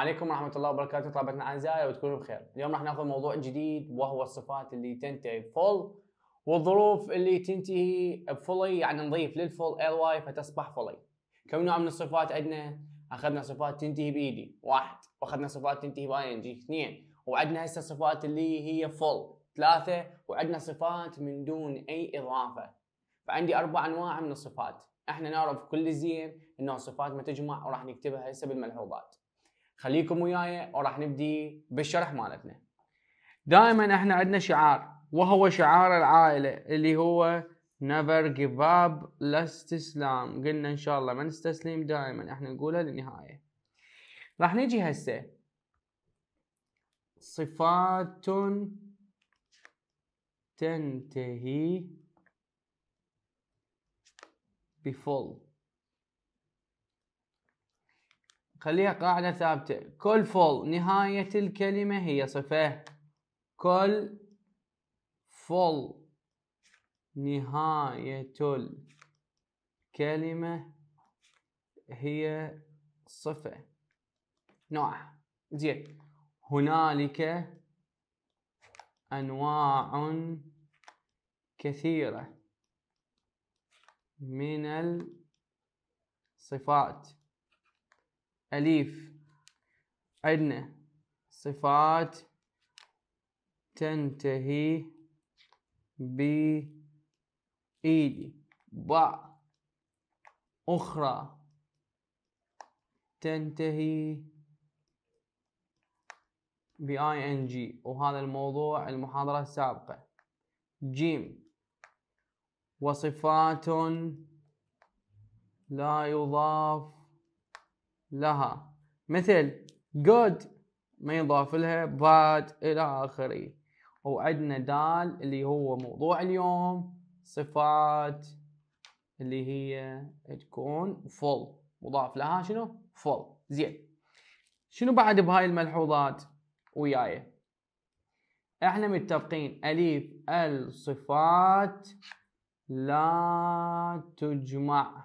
عليكم ورحمة الله وبركاته طلبتنا أعزائي وتكونوا بخير اليوم راح ناخذ موضوع جديد وهو الصفات اللي تنتهي بفول والظروف اللي تنتهي بفولي يعني نضيف للفول ال واي فتصبح فولي كم نوع من الصفات عندنا اخذنا صفات تنتهي بايدي واحد واخذنا صفات تنتهي باي ان جي اثنين وعندنا هسه صفات اللي هي فول ثلاثة وعندنا صفات من دون اي اضافة فعندي اربع انواع من الصفات احنا نعرف كل زين انه الصفات ما تجمع وراح نكتبها هسه بالملحوظات خليكم وياي وراح نبدي بالشرح مالتنا دائما احنا عندنا شعار وهو شعار العائلة اللي هو never give up لا استسلام قلنا ان شاء الله ما نستسلم دائما احنا نقولها للنهاية راح نجي هسه صفات تنتهي بفولت خليها قاعدة ثابتة كل فول نهاية الكلمة هي صفة كل فول نهاية الكلمة هي صفة نوع زين هنالك أنواع كثيرة من الصفات أليف عندنا صفات تنتهي ب باء أخرى تنتهي بآي ان جي وهذا الموضوع المحاضرة السابقة جيم وصفات لا يضاف لها مثل good ما يضاف لها bad إلى آخره وعندنا دال اللي هو موضوع اليوم صفات اللي هي تكون full مضاف لها شنو full زين شنو بعد بهاي الملحوظات وياي احنا متفقين اليف الصفات لا تجمع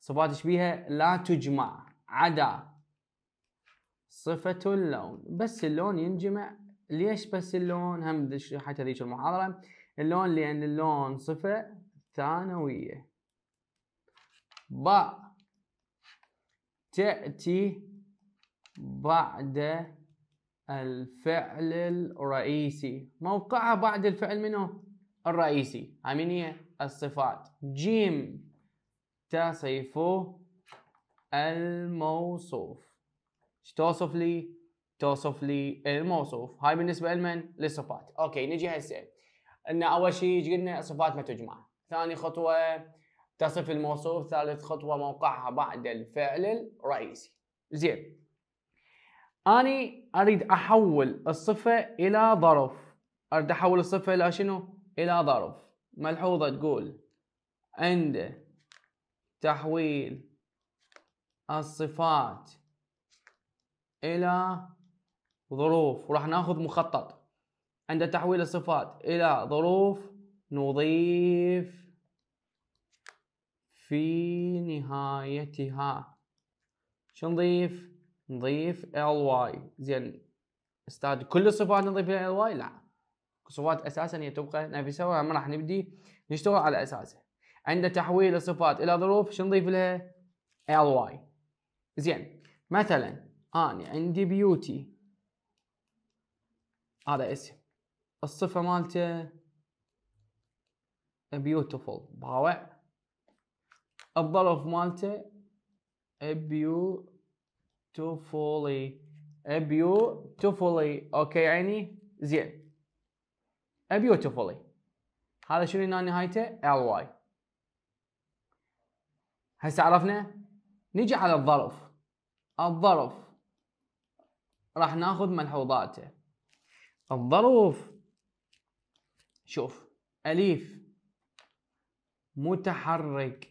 صفات ايش بيها لا تجمع عدا صفة اللون بس اللون ينجمع ليش بس اللون هم حتى ذيك المحاضرة اللون لأن اللون صفة ثانوية باء تأتي بعد الفعل الرئيسي موقعها بعد الفعل منه الرئيسي عمين هي الصفات جيم تصفه الموصوف توصف لي توصف لي الموصوف هاي بالنسبه لمن للصفات اوكي نجي هسه ان اول شيء قلنا صفات ما تجمع ثاني خطوه تصف الموصوف ثالث خطوه موقعها بعد الفعل الرئيسي زين اني اريد احول الصفه الى ظرف اريد احول الصفه الى شنو الى ظرف ملحوظه تقول عند تحويل الصفات إلى ظروف وراح ناخذ مخطط عند تحويل الصفات إلى ظروف نضيف في نهايتها شو نضيف؟ نضيف ly زين استاذ كل الصفات نضيف لها ly لا الصفات اساسا هي تبقى نفسها وما راح نبدي نشتغل على اساسها عند تحويل الصفات الى ظروف شو نضيف لها ly زين مثلا انا عندي بيوتي هذا اسم الصفه مالته بيوتيفول باوع الظرف مالته بيوتيفولي بيوتيفولي اوكي يعني زين بيوتيفولي هذا شنو هنا نهايته ال واي هسه عرفنا نجي على الظرف الظرف راح ناخذ ملحوظاته الظروف شوف أليف متحرك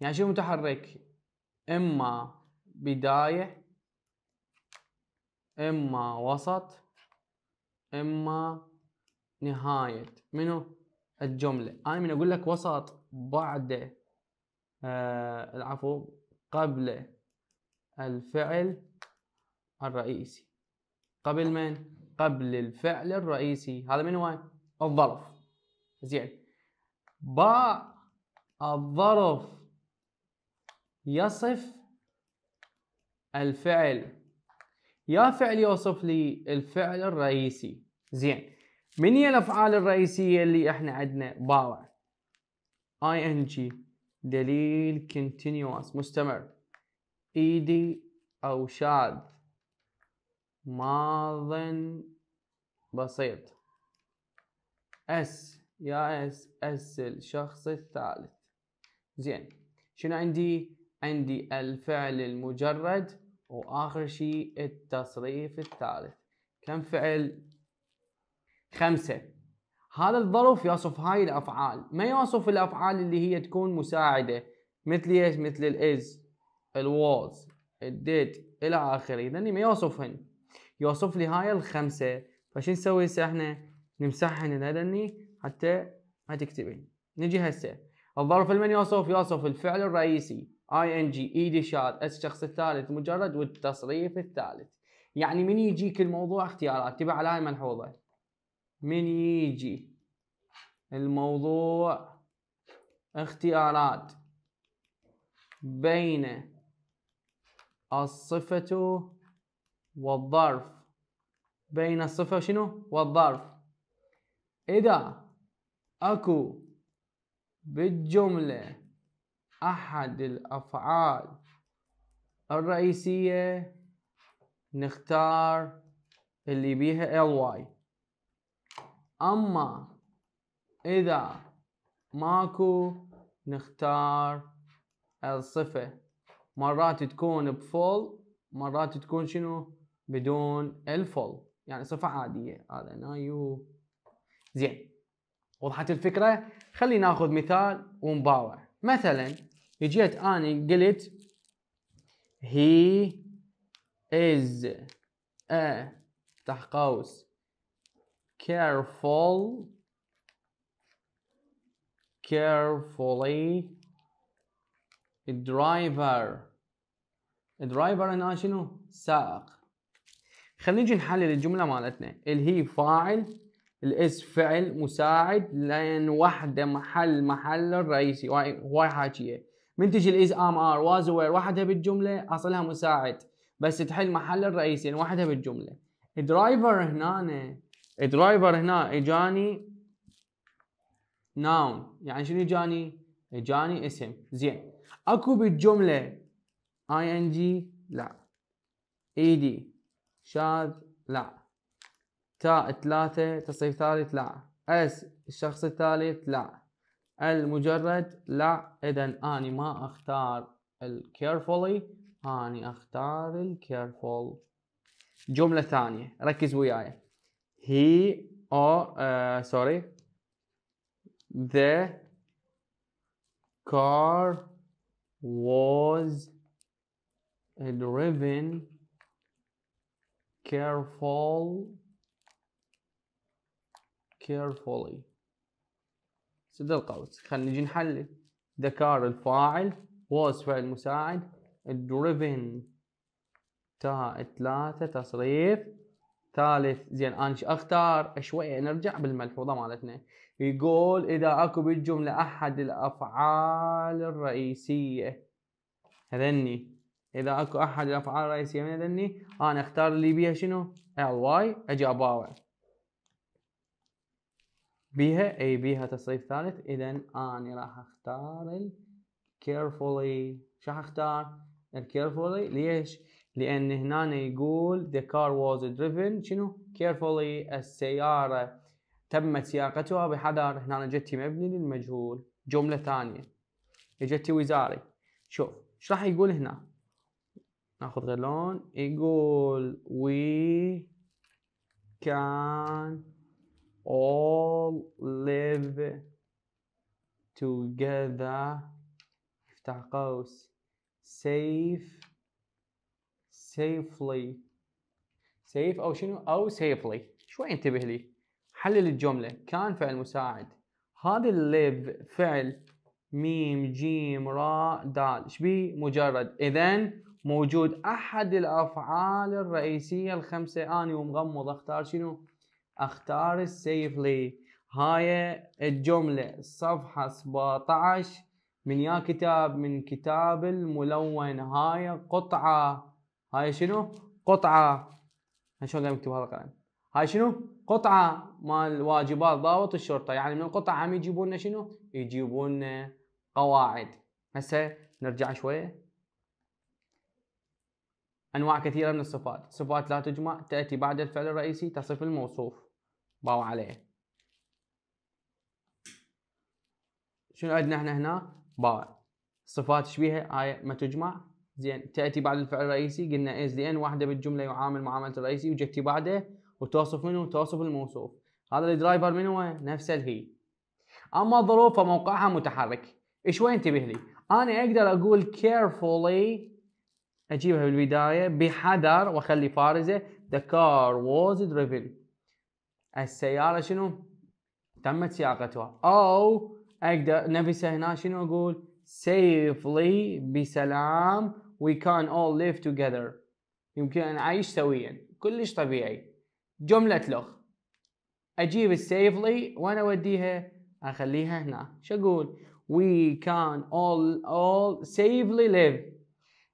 يعني شو متحرك إما بداية إما وسط إما نهاية منو الجملة أنا من أقول لك وسط بعد آه العفو قبل الفعل الرئيسي قبل من؟ قبل الفعل الرئيسي هذا من وين؟ الظرف زين باء الظرف يصف الفعل يا فعل يوصف لي الفعل الرئيسي زين من هي الافعال الرئيسيه اللي احنا عندنا باء اي ان جي دليل continuous مستمر ايدي او شاذ ماض بسيط اس يا اس اس الشخص الثالث زين شنو عندي عندي الفعل المجرد واخر شيء التصريف الثالث كم فعل خمسه هذا الظرف يصف هاي الافعال ما يوصف الافعال اللي هي تكون مساعده مثل ايش مثل الاز الواز الديت الى اخره اذا ما يوصفهن يوصف لي هاي الخمسه فشو نسوي هسه احنا نمسحهن هذني حتى ما تكتبين نجي هسه الظرف المن يوصف يوصف الفعل الرئيسي اي ان جي ايدي شاد الشخص الثالث مجرد والتصريف الثالث يعني من يجيك الموضوع اختيارات تبع على هاي ملحوظه من يجي الموضوع اختيارات بين الصفة والظرف بين الصفة شنو والظرف إذا أكو بالجملة أحد الأفعال الرئيسية نختار اللي بيها واي أما إذا ماكو نختار الصفة مرات تكون بفول مرات تكون شنو بدون الفول يعني صفة عادية هذا نايو زين وضحت الفكرة خلي ناخذ مثال ونباوع مثلا اجيت اني قلت he is a تحت قوس careful carefully driver driver انا شنو سائق خلينا نجي نحلل الجمله مالتنا اللي هي فاعل الاس فعل مساعد لان وحده محل محل الرئيسي واي حاجيه من تجي الاس ام ار واز وير وحده بالجمله اصلها مساعد بس تحل محل الرئيسي يعني وحده بالجمله درايفر هنا درايفر هنا اجاني ناون يعني شنو اجاني؟ اجاني اسم زين اكو بالجمله اي ان جي لا اي دي شاذ لا تاء ثلاثة تصريف ثالث لا اس الشخص الثالث لا المجرد لا اذا اني ما اختار الكيرفولي اني اختار الكيرفول جملة ثانية ركز وياي he or uh, sorry the car was driven careful carefully سد القوس خلينا نجي نحلل the car الفاعل was فعل مساعد driven تاء ثلاثة تصريف ثالث زين انا اختار شويه نرجع بالملحوظه مالتنا يقول اذا اكو بالجمله احد الافعال الرئيسيه هذني اذا اكو احد الافعال الرئيسيه من هذني انا اختار اللي بيها شنو ال واي اجي اباوع بيها اي بيها تصريف ثالث اذا انا راح اختار ال carefully شو راح اختار ال carefully ليش لان هنا يقول the car was driven شنو carefully السيارة تمت سياقتها بحذر هنا جتي مبني للمجهول جملة ثانية اجتي وزاري شوف ايش راح يقول هنا ناخذ غير لون يقول we can all live together افتح قوس safe safely سيف او شنو او safely شوي انتبه لي حلل الجمله كان فعل مساعد هذا الليف فعل ميم جيم راء دال ايش بيه مجرد اذا موجود احد الافعال الرئيسيه الخمسه اني ومغمض اختار شنو اختار سيفلي هاي الجمله صفحه 17 من يا كتاب من كتاب الملون هاي قطعه هاي شنو قطعه شلون قاعد مكتوب هذا القلم هاي شنو قطعه مال واجبات ضابط الشرطه يعني من القطعه عم يجيبون لنا شنو يجيبون لنا قواعد هسه نرجع شويه انواع كثيره من الصفات صفات لا تجمع تاتي بعد الفعل الرئيسي تصف الموصوف باو عليه شنو عندنا احنا هنا باو. الصفات شبيهه هاي ما تجمع زين تاتي بعد الفعل الرئيسي قلنا از إيه، دي واحده بالجمله يعامل معامله الرئيسي وجتي بعده وتوصف منه توصف الموصوف هذا الدرايفر من هو نفسه الهي اما الظروف فموقعها متحرك شوي انتبه لي انا اقدر اقول carefully اجيبها بالبدايه بحذر واخلي فارزه the car was driven السياره شنو تمت سياقتها او اقدر نفسها هنا شنو اقول safely بسلام we can all live together يمكن أن نعيش سويا كلش طبيعي جملة لغ أجيب السيفلي وأنا أوديها أخليها هنا شو أقول we can all all safely live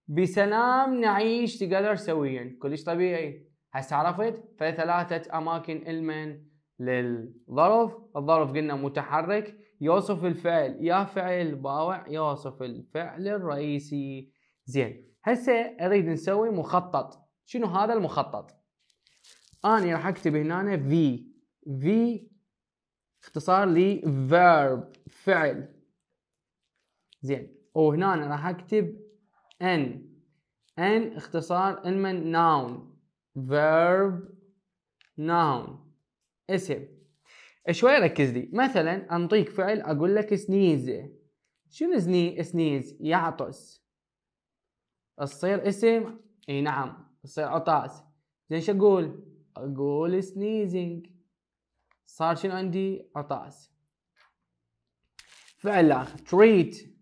بسلام نعيش together سويا كلش طبيعي هسه عرفت فثلاثة أماكن المن للظرف الظرف قلنا متحرك يوصف الفعل يا فعل باوع يوصف الفعل الرئيسي زين هسه اريد نسوي مخطط شنو هذا المخطط انا راح اكتب هنا V V اختصار لي verb فعل زين وهنا راح اكتب N N اختصار المن noun verb noun اسم شوي ركز لي مثلا انطيك فعل اقول لك سنيز شنو سنيز يعطس تصير اسم اي نعم تصير عطاس زين شو اقول اقول سنيزنج صار شنو عندي عطاس فعل اخر تريت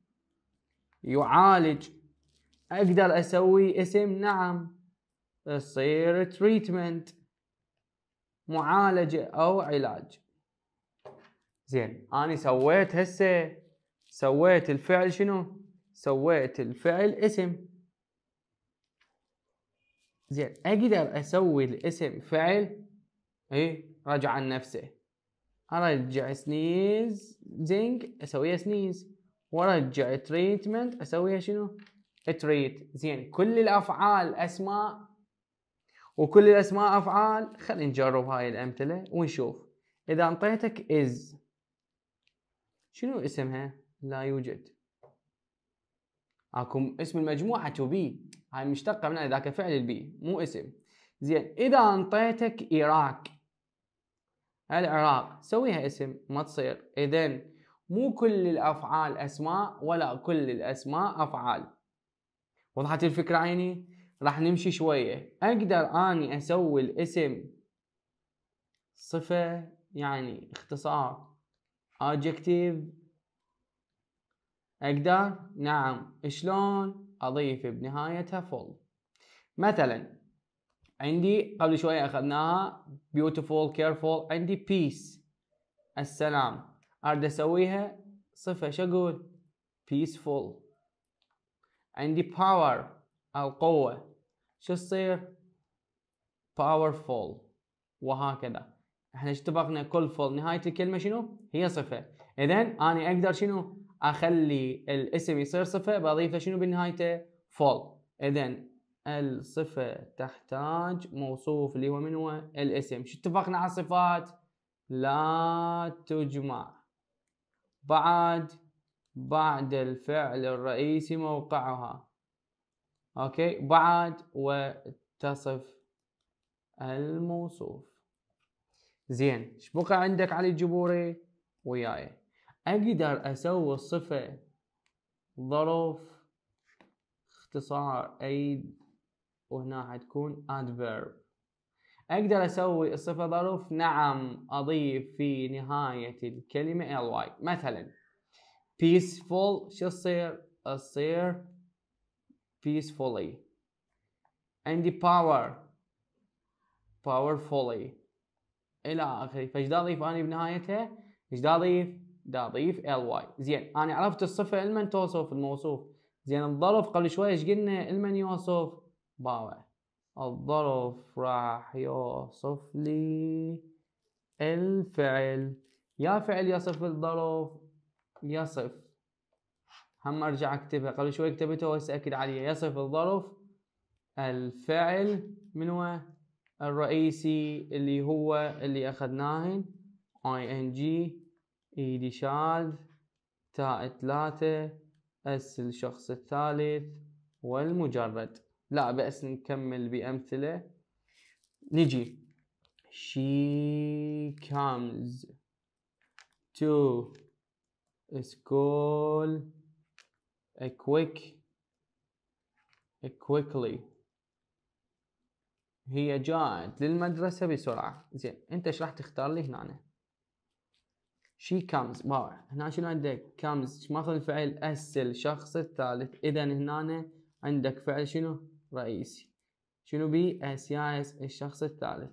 يعالج اقدر اسوي اسم نعم تصير تريتمنت معالجه او علاج زين انا سويت هسه سويت الفعل شنو سويت الفعل اسم زين اقدر اسوي الاسم فعل اي راجع عن نفسه ارجع سنيز زينج اسويها سنيز وارجع تريتمنت اسويها شنو تريت زين كل الافعال اسماء وكل الاسماء افعال خلينا نجرب هاي الامثله ونشوف اذا انطيتك از شنو اسمها لا يوجد اكو اسم المجموعه بي هاي مشتقه من ذاك فعل البي مو اسم زين اذا انطيتك عراق العراق سويها اسم ما تصير اذا مو كل الافعال اسماء ولا كل الاسماء افعال وضحت الفكره عيني راح نمشي شويه اقدر اني اسوي الاسم صفه يعني اختصار adjective أقدر؟ نعم شلون؟ أضيف بنهايتها فول مثلا عندي قبل شوية أخذناها beautiful careful عندي peace السلام أريد أسويها صفة شو أقول؟ peaceful عندي power القوة شو تصير؟ powerful وهكذا احنا اشتبقنا كل فول نهاية الكلمة شنو؟ هي صفة إذا أنا أقدر شنو؟ اخلي الاسم يصير صفه بضيفه شنو بنهايته فول اذا الصفه تحتاج موصوف اللي هو من هو الاسم شو اتفقنا على الصفات لا تجمع بعد بعد الفعل الرئيسي موقعها اوكي بعد وتصف الموصوف زين ايش بقى عندك علي الجبوري وياي اقدر اسوي الصفة ظرف اختصار ايد وهنا حتكون adverb اقدر اسوي الصفة ظرف نعم اضيف في نهاية الكلمة ly مثلا peaceful شو تصير تصير peacefully عندي power powerfully الى اخره فايش اضيف انا بنهايتها ايش اضيف دا اضيف ال واي زين انا عرفت الصفه لمن توصف الموصوف زين الظرف قبل شوي ايش قلنا لمن يوصف باوع الظرف راح يوصف لي الفعل يا فعل يصف الظرف يصف هم ارجع اكتبها قبل شوي كتبتها وهسه اكد عليها يصف الظرف الفعل من هو الرئيسي اللي هو اللي اخذناه ing ايدي شاذ تاء ثلاثة اس الشخص الثالث والمجرد لا بأس نكمل بأمثلة نجي she comes to school a quick a quickly هي جاءت للمدرسة بسرعة زين انت ايش راح تختار لي هنا أنا. شي كامز واو هنا شنو عندك كامز ماخذ الفعل اس الشخص الثالث اذا هنا عندك فعل شنو رئيسي شنو بي اس ياس الشخص الثالث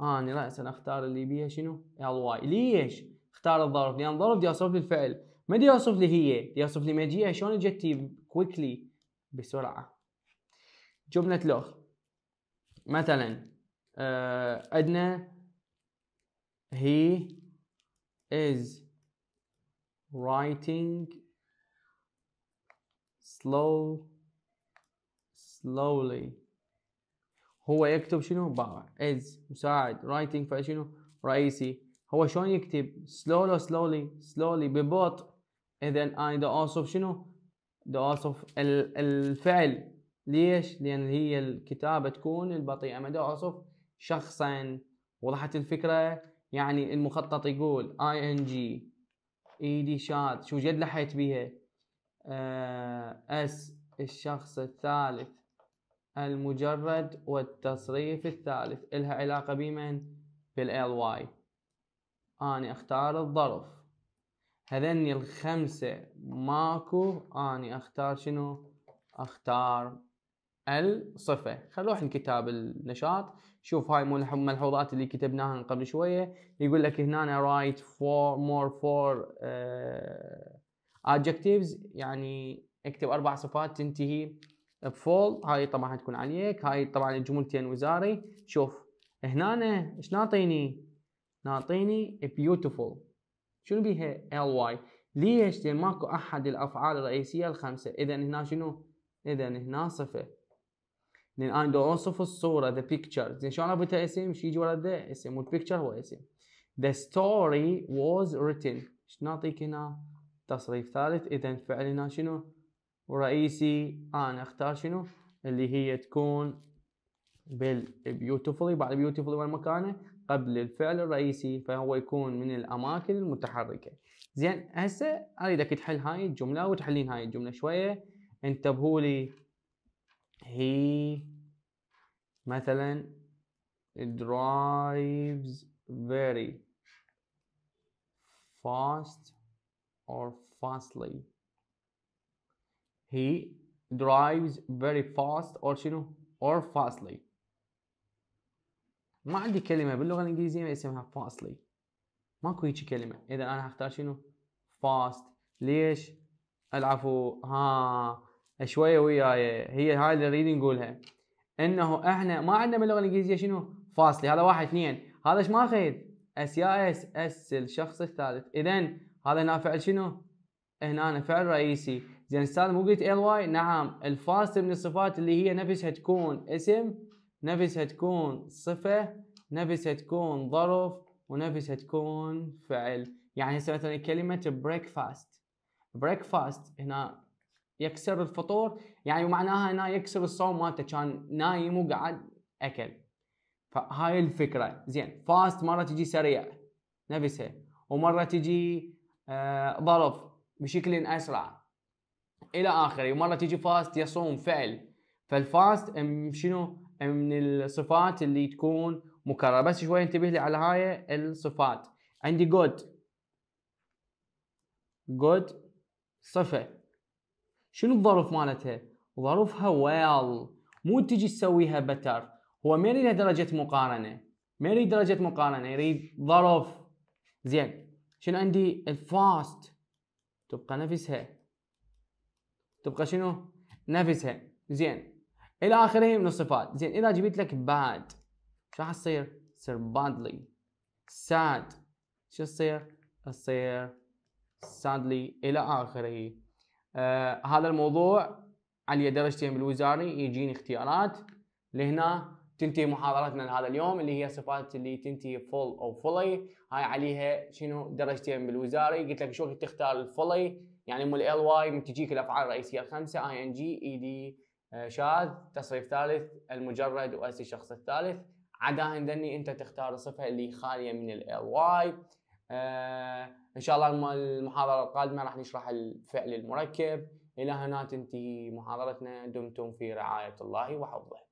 اني راسا اختار اللي بيها شنو ال واي ليش اختار الظرف لان الظرف يوصف لي الفعل ما يوصف لي هي يوصف لي مجيئه شلون اجت كويكلي بسرعه جمله لوخ مثلا آه عندنا هي is writing slow slowly هو يكتب شنو بقى is مساعد writing فشنو رئيسي هو شلون يكتب slowly slowly slowly ببطء اذا انا دا اوصف شنو دا اوصف الفعل ليش لان هي الكتابه تكون البطيئه ما اوصف شخصا وضحت الفكره يعني المخطط يقول اي ان جي اي دي شات شو جد لحيت بيها اس آه، الشخص الثالث المجرد والتصريف الثالث الها علاقة بمن بالال واي اني اختار الظرف هذني الخمسة ماكو اني اختار شنو اختار الصفة خلوح نروح لكتاب النشاط شوف هاي مو الملحوظات اللي كتبناها من قبل شويه يقول لك هنا رايت فور مور فور adjectives يعني اكتب اربع صفات تنتهي بفول هاي طبعا حتكون عليك هاي طبعا الجملتين وزاري شوف هنا ايش ناطيني ناطيني beautiful شنو بيها ly ليش لان ماكو احد الافعال الرئيسيه الخمسه اذا هنا شنو اذا هنا صفه لان انا بدي اوصف الصوره ذا بيكتشر زين شلون اعطيتها اسم؟ شي يجي ورا ذا اسم والبيكتشر هو اسم ذا ستوري واز written ايش نعطيك هنا؟ تصريف ثالث اذا فعلنا شنو؟ رئيسي انا اختار شنو؟ اللي هي تكون بالبيوتيفولي بعد بيوتيفولي وين مكانه قبل الفعل الرئيسي فهو يكون من الاماكن المتحركه زين هسه اريدك تحل هاي الجمله وتحلين هاي الجمله شويه انتبهوا لي he مثلا drives very fast or fastly he drives very fast or شنو or fastly ما عندي كلمة باللغة الإنجليزية اسمها fastly ماكو هيجي كلمة إذا أنا هختار شنو fast ليش العفو ها شويه وياي هي هاي اللي نريد نقولها انه احنا ما عندنا باللغه الانجليزيه شنو فاصله هذا واحد اثنين هذا ايش ماخذ اس يا اس اس الشخص الثالث اذا هذا هنا فعل شنو هنا أنا فعل رئيسي زين استاذ مو قلت ال واي نعم الفاصله من الصفات اللي هي نفسها تكون اسم نفسها تكون صفه نفسها تكون ظرف ونفسها تكون فعل يعني هسه مثلا كلمه بريكفاست بريكفاست هنا يكسر الفطور يعني معناها هنا يكسر الصوم مالته كان نايم وقعد اكل فهاي الفكره زين فاست مره تجي سريع نفسها ومره تجي آه، ظرف بشكل اسرع الى اخره ومره تجي فاست يصوم فعل فالفاست شنو من الصفات اللي تكون مكرره بس شوي انتبه لي على هاي الصفات عندي جود جود صفه شنو الظروف مالتها؟ ظروفها ويل مو تجي تسويها بتر هو ما يريد درجة مقارنة ما يريد درجة مقارنة يريد ظرف زين شنو عندي الفاست تبقى نفسها تبقى شنو نفسها زين الى اخره من الصفات زين اذا جبت لك باد شو راح تصير تصير بادلي ساد شو تصير تصير سادلي الى اخره آه هذا الموضوع علي درجتين بالوزاري يجيني اختيارات لهنا تنتهي محاضرتنا لهذا اليوم اللي هي صفات اللي تنتهي فول او فولي هاي عليها شنو درجتين بالوزاري قلت لك شو تختار الفولي يعني مو ال واي من تجيك الافعال الرئيسيه الخمسه اي ان جي اي دي آه، شاذ تصريف ثالث المجرد واسي الشخص الثالث عدا هندني انت تختار الصفه اللي خاليه من ال واي آه ان شاء الله المحاضره القادمه راح نشرح الفعل المركب الى هنا تنتهي محاضرتنا دمتم في رعايه الله وحفظه